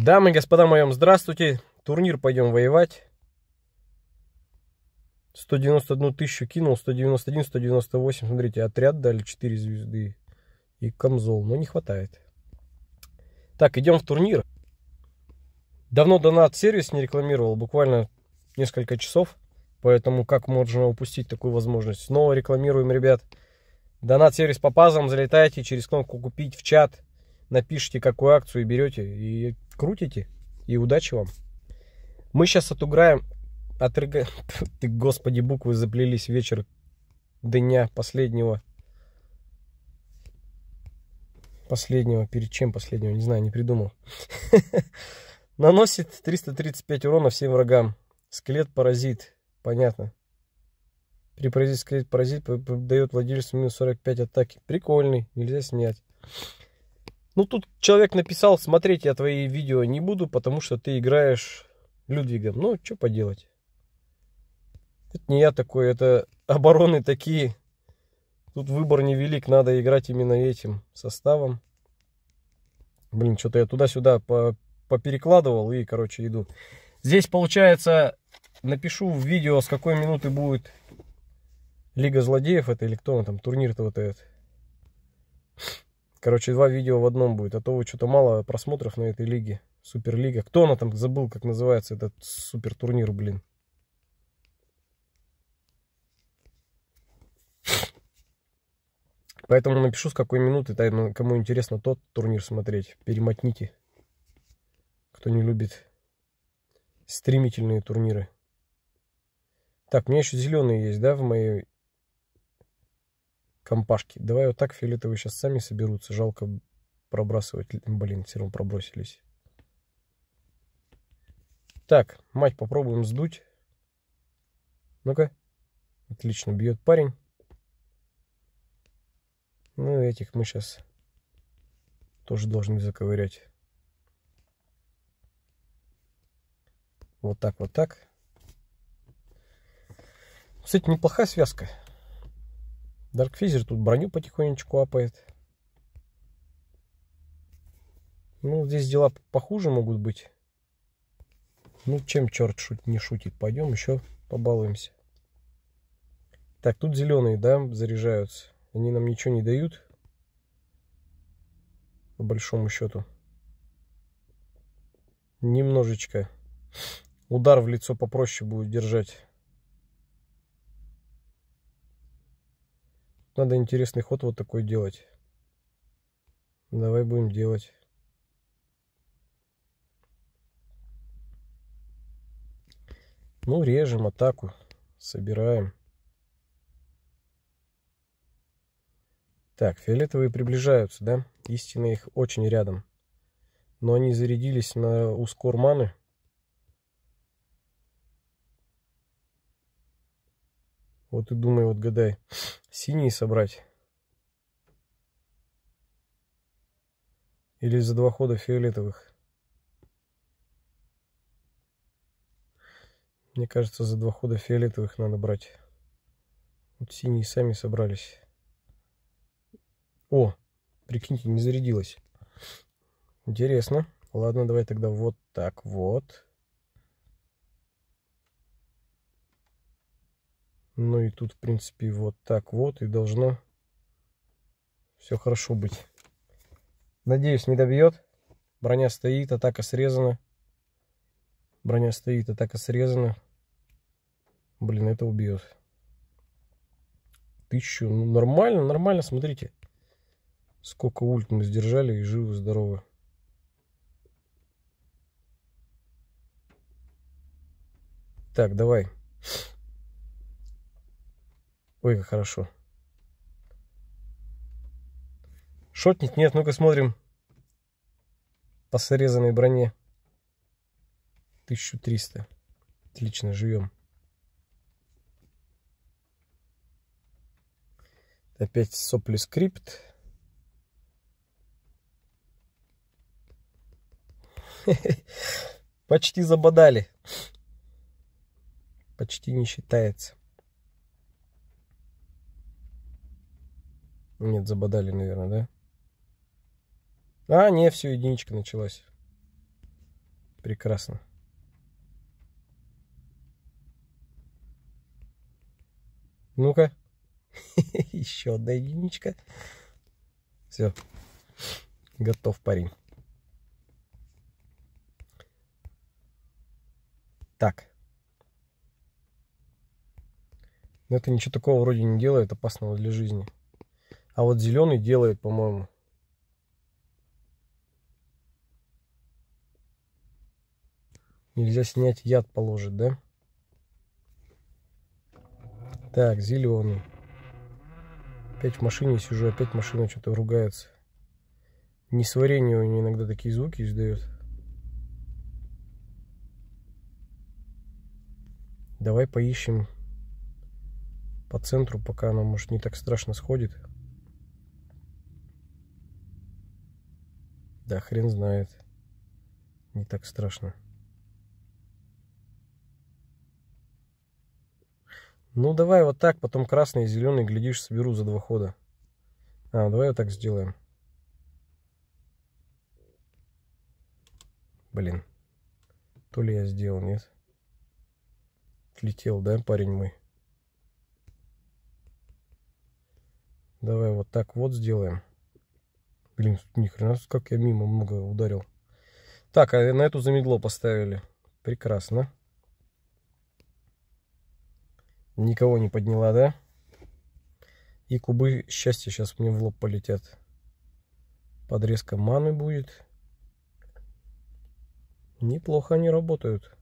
Дамы и господа моем, здравствуйте. Турнир пойдем воевать. 191 тысячу кинул, 191, 198. Смотрите, отряд дали 4 звезды и камзол, но не хватает. Так, идем в турнир. Давно донат-сервис не рекламировал, буквально несколько часов. Поэтому как можно упустить такую возможность? Снова рекламируем, ребят. Донат-сервис по пазам, залетайте через кнопку «Купить» в чат – напишите, какую акцию берете и крутите. И удачи вам. Мы сейчас отыграем... Отрыга... Ты, господи, буквы заплелись вечер дня последнего. Последнего, перед чем последнего, не знаю, не придумал. Наносит 335 урона всем врагам. Скелет-паразит, понятно. При паразит скелет-паразит дает владельцу минус 45 атаки. Прикольный, нельзя снять. Ну, тут человек написал, смотреть я твои видео не буду, потому что ты играешь Людвигом. Ну, что поделать. Это не я такой, это обороны такие. Тут выбор невелик, надо играть именно этим составом. Блин, что-то я туда-сюда поперекладывал и, короче, иду. Здесь, получается, напишу в видео, с какой минуты будет Лига Злодеев это или кто он там, турнир-то вот этот. Короче, два видео в одном будет, а то вы что-то мало просмотров на этой лиге. Суперлига. Кто она там забыл, как называется этот супер турнир, блин? Поэтому напишу, с какой минуты, кому интересно тот турнир смотреть. Перемотните, кто не любит стремительные турниры. Так, у меня еще зеленые есть, да, в моей компашки. Давай вот так, фиолетовые сейчас сами соберутся. Жалко пробрасывать. Блин, все равно пробросились. Так, мать попробуем сдуть. Ну-ка. Отлично, бьет парень. Ну, этих мы сейчас тоже должны заковырять. Вот так, вот так. Кстати, неплохая связка. Даркфизер тут броню потихонечку апает. Ну, здесь дела похуже могут быть. Ну, чем черт шут, не шутит. Пойдем еще побалуемся. Так, тут зеленые, да, заряжаются. Они нам ничего не дают. По большому счету. Немножечко удар в лицо попроще будет держать. Надо интересный ход вот такой делать. Давай будем делать. Ну, режем атаку. Собираем. Так, фиолетовые приближаются, да? Истинно их очень рядом. Но они зарядились на ускорманы. маны. Вот и думай, вот гадай. Синий собрать. Или за два хода фиолетовых. Мне кажется, за два хода фиолетовых надо брать. Вот синие сами собрались. О, прикиньте, не зарядилась. Интересно. Ладно, давай тогда вот так вот. Ну и тут, в принципе, вот так вот и должно все хорошо быть. Надеюсь, не добьет. Броня стоит, атака срезана. Броня стоит, атака срезана. Блин, это убьет. Тысячу. Ну, нормально, нормально, смотрите. Сколько ульт мы сдержали и живы-здоровы. Так, давай. Ой, как хорошо. Шотнет? Нет, ну-ка смотрим. По срезанной броне. 1300. Отлично, живем. Опять сопли скрипт. Почти забодали. Почти не считается. Нет, забодали, наверное, да? А, не, все, единичка началась. Прекрасно. Ну-ка. Еще одна единичка. Все. Готов парень. Так. Но это ничего такого вроде не делает опасного для жизни. А вот зеленый делает, по-моему. Нельзя снять, яд положит, да? Так, зеленый. Опять в машине сижу, опять машина что-то ругается. Не Несварение у нее иногда такие звуки издает. Давай поищем по центру, пока она, может, не так страшно сходит. Да хрен знает. Не так страшно. Ну, давай вот так, потом красный и зеленый, глядишь, соберу за два хода. А, давай вот так сделаем. Блин. То ли я сделал, нет? летел, да, парень мой? Давай вот так вот сделаем. Блин, ни хрена, как я мимо много ударил. Так, а на эту замедло поставили. Прекрасно. Никого не подняла, да? И кубы счастья сейчас мне в лоб полетят. Подрезка маны будет. Неплохо они работают.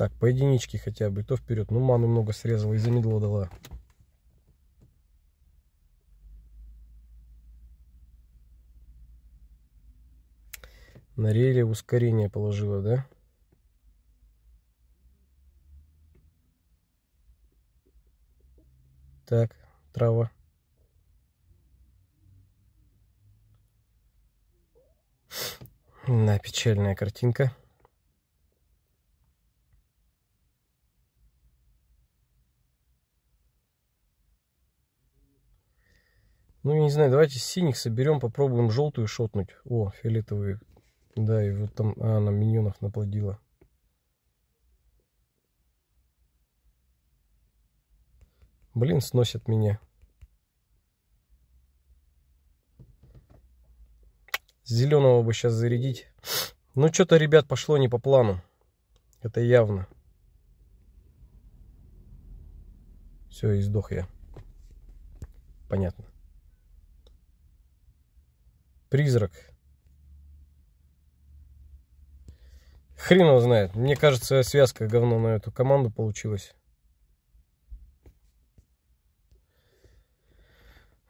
Так, по единичке хотя бы, то вперед. Ну, ману много срезала и замедло дала. На реле ускорение положила, да? Так, трава. На печальная картинка. не знаю, давайте синих соберем, попробуем желтую шотнуть. О, фиолетовые. Да, и вот там, а, она миньонов наплодила. Блин, сносят меня. Зеленого бы сейчас зарядить. Ну, что-то, ребят, пошло не по плану. Это явно. Все, и сдох я. Понятно. Призрак. Хрен его знает. Мне кажется, связка говно на эту команду получилась.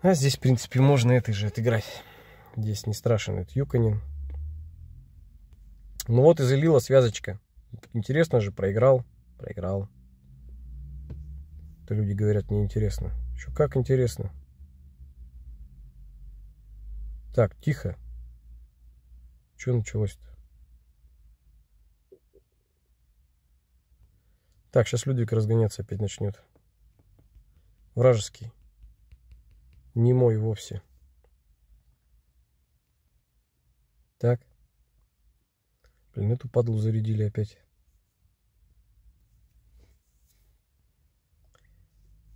А здесь, в принципе, можно этой же отыграть. Здесь не страшен этот Юконин. Ну вот и залила связочка. Интересно же, проиграл. Проиграл. Это люди говорят, неинтересно. Еще как интересно. Так, тихо. Что началось-то? Так, сейчас Людвиг разгоняться опять начнет. Вражеский. Не мой вовсе. Так. Блин, эту падлу зарядили опять.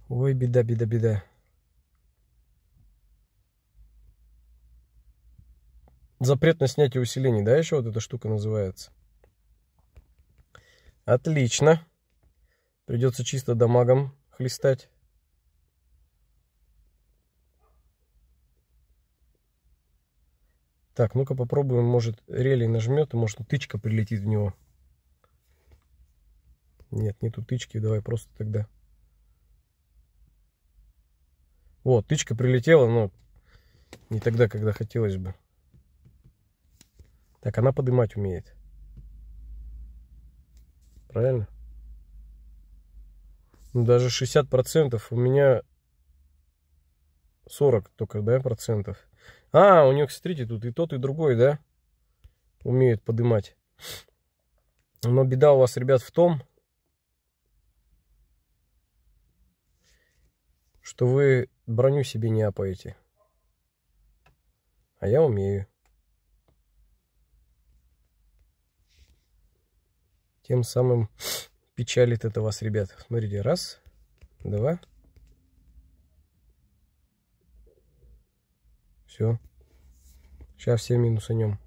Ой, беда, беда, беда. Запрет на снятие усилений, да, еще вот эта штука называется? Отлично. Придется чисто дамагом хлестать. Так, ну-ка попробуем, может релей нажмет, может тычка прилетит в него. Нет, нету тычки, давай просто тогда. Вот, тычка прилетела, но не тогда, когда хотелось бы. Так она поднимать умеет. Правильно? Ну, даже 60% у меня 40 только, да, процентов. А, у них, смотрите, тут и тот, и другой, да, умеют поднимать. Но беда у вас, ребят, в том, что вы броню себе не апаете. А я умею. тем самым печалит это вас, ребят. Смотрите, раз, два. Все. Сейчас все минусы нем.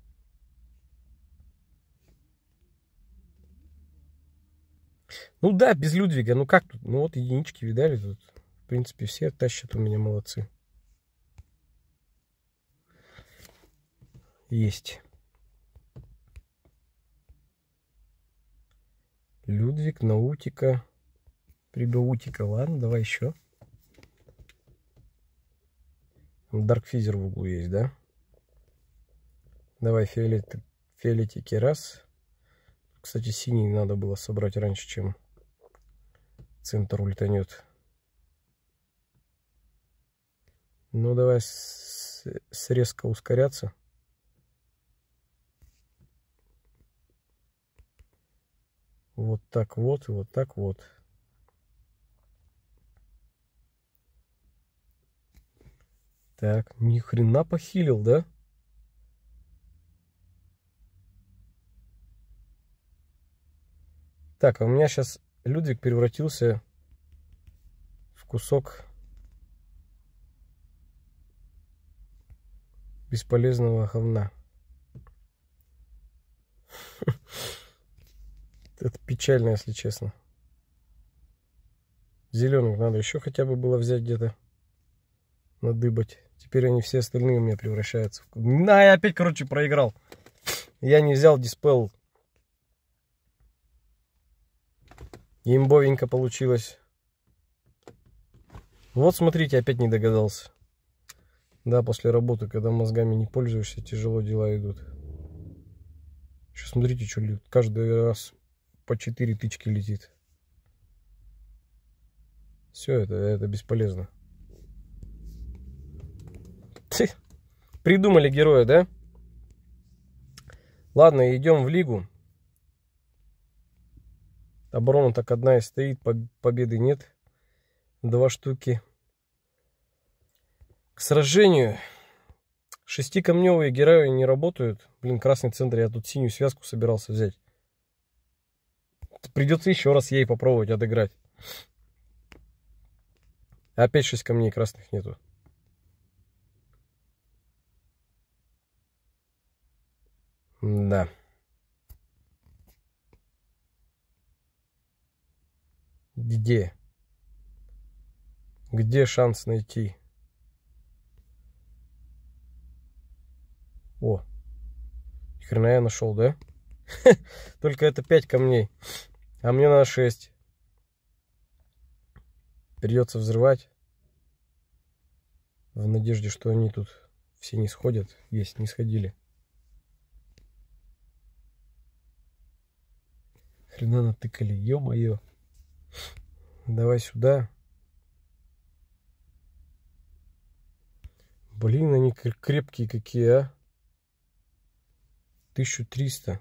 Ну да, без Людвига. Ну как тут? Ну вот единички видали тут. В принципе, все тащат у меня молодцы. Есть. Людвиг, Наутика, Прибаутика. Ладно, давай еще. Даркфизер в углу есть, да? Давай фиолет, фиолетики раз. Кстати, синий надо было собрать раньше, чем центр ультанет. Ну, давай срезка ускоряться. Вот так вот и вот так вот. Так, ни хрена похилил, да? Так, а у меня сейчас Людвиг превратился в кусок бесполезного говна. Это печально, если честно. Зеленых надо еще хотя бы было взять где-то. Надыбать. Теперь они все остальные у меня превращаются На, я опять, короче, проиграл. Я не взял диспел. Имбовенько получилось. Вот, смотрите, опять не догадался. Да, после работы, когда мозгами не пользуешься, тяжело дела идут. Еще смотрите, что люди каждый раз по 4 тычки летит. Все это, это бесполезно. Ты, придумали героя, да? Ладно, идем в лигу. Оборона так одна и стоит, победы нет. Два штуки. К сражению. Шестикамневые герои не работают. Блин, красный центр, я тут синюю связку собирался взять. Придется еще раз ей попробовать отыграть. Опять 6 камней красных нету. Да. Где? Где шанс найти? О, ни хрена я нашел, да? Только это 5 камней, а мне надо 6. Придется взрывать. В надежде, что они тут все не сходят. Есть, не сходили. Хрена натыкали, ё-моё. Давай сюда. Блин, они крепкие какие, а. 1300.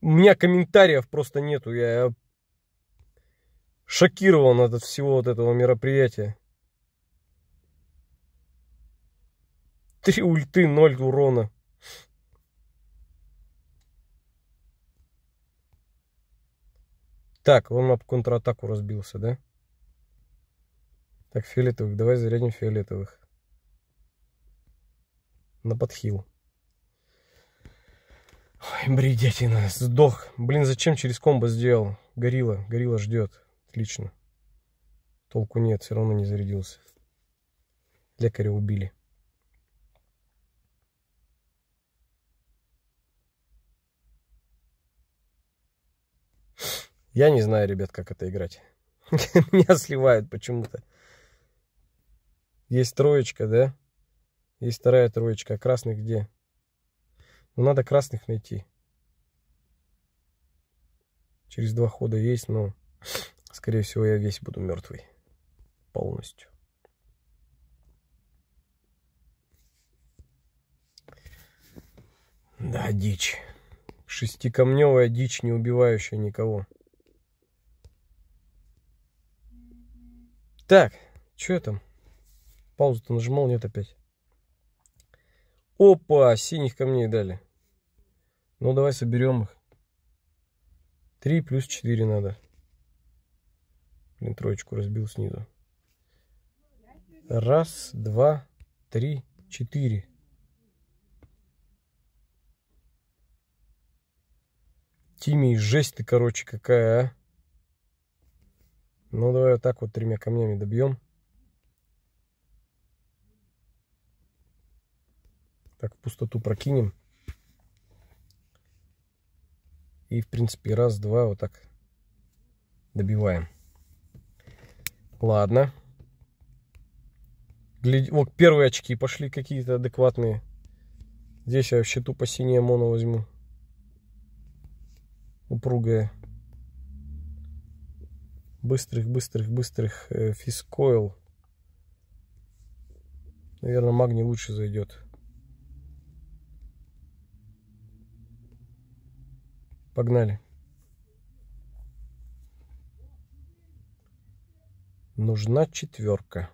у меня комментариев просто нету. Я шокирован от всего вот этого мероприятия. Три ульты, ноль урона. Так, он об контратаку разбился, да? Так, фиолетовых, давай зарядим фиолетовых. На подхил. Ой, бредятина, сдох. Блин, зачем через комбо сделал? Горилла, горилла ждет. Отлично. Толку нет, все равно не зарядился. Лекаря убили. Я не знаю, ребят, как это играть. Меня сливают почему-то. Есть троечка, да? Есть вторая троечка. А красный где? Но ну, надо красных найти. Через два хода есть, но, скорее всего, я весь буду мертвый. Полностью. Да, дичь. Шестикамневая дичь, не убивающая никого. Так, что я там? Паузу-то нажимал, нет опять. Опа, синих камней дали. Ну, давай соберем их. Три плюс четыре надо. Блин, троечку разбил снизу. Раз, два, три, четыре. Тимми, жесть ты, короче, какая, а. Ну, давай вот так вот тремя камнями добьем. Так, в пустоту прокинем. И, в принципе, раз-два вот так добиваем. Ладно. Гляд... Вот первые очки пошли какие-то адекватные. Здесь я вообще тупо синее моно возьму. Упругое. Быстрых, быстрых, быстрых э, фискоил. Наверное, магний лучше зайдет. Погнали. Нужна четверка.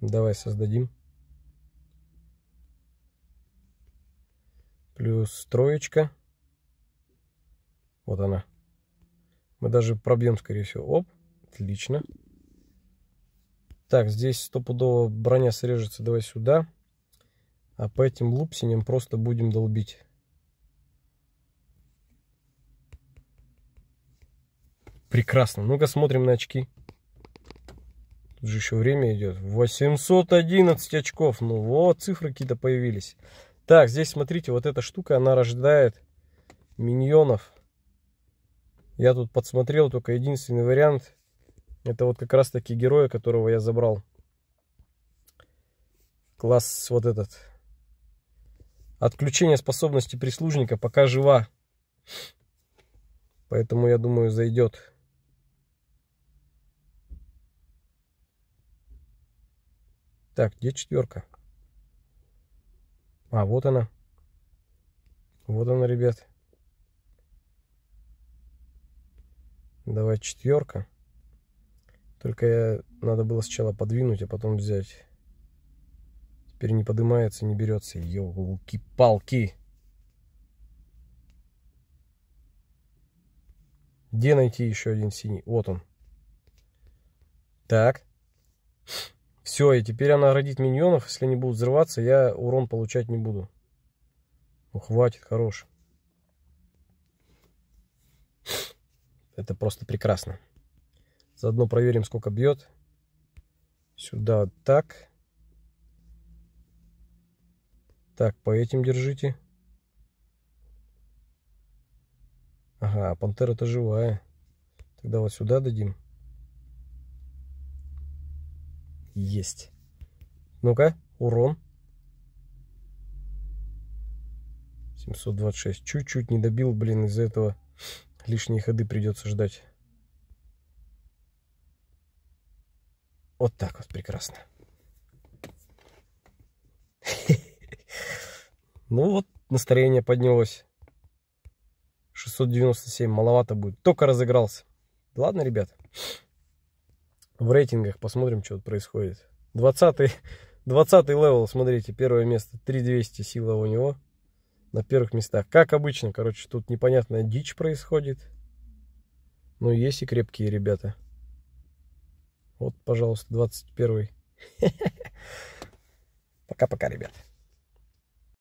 Давай создадим. Плюс троечка. Вот она. Мы даже пробьем, скорее всего. Оп, отлично. Так, здесь стопудово броня срежется. Давай сюда. А по этим лупсиням просто будем долбить. Прекрасно. Ну-ка смотрим на очки. Тут же еще время идет. 811 очков. Ну вот, цифры какие-то появились. Так, здесь смотрите, вот эта штука, она рождает миньонов. Я тут подсмотрел только единственный вариант. Это вот как раз таки героя, которого я забрал. Класс вот этот. Отключение способности прислужника пока жива. Поэтому, я думаю, зайдет. Так, где четверка? А, вот она. Вот она, ребят. Давай четверка. Только я, надо было сначала подвинуть, а потом взять. Теперь не поднимается, не берется. Елки-палки. Где найти еще один синий? Вот он. Так. Все, и теперь она родит миньонов, если они будут взрываться, я урон получать не буду. Ну, хватит, хорош. Это просто прекрасно. Заодно проверим, сколько бьет. Сюда так. Так, по этим держите. Ага, а пантера-то живая. Тогда вот сюда дадим. есть. Ну-ка, урон. 726. Чуть-чуть не добил, блин, из-за этого лишние ходы придется ждать. Вот так вот, прекрасно. Ну вот, настроение поднялось. 697, маловато будет. Только разыгрался. Ладно, ребята в рейтингах посмотрим, что тут происходит. 20-й 20 левел, смотрите, первое место, 3200 сила у него на первых местах. Как обычно, короче, тут непонятная дичь происходит. Но есть и крепкие ребята. Вот, пожалуйста, 21 Пока-пока, ребята.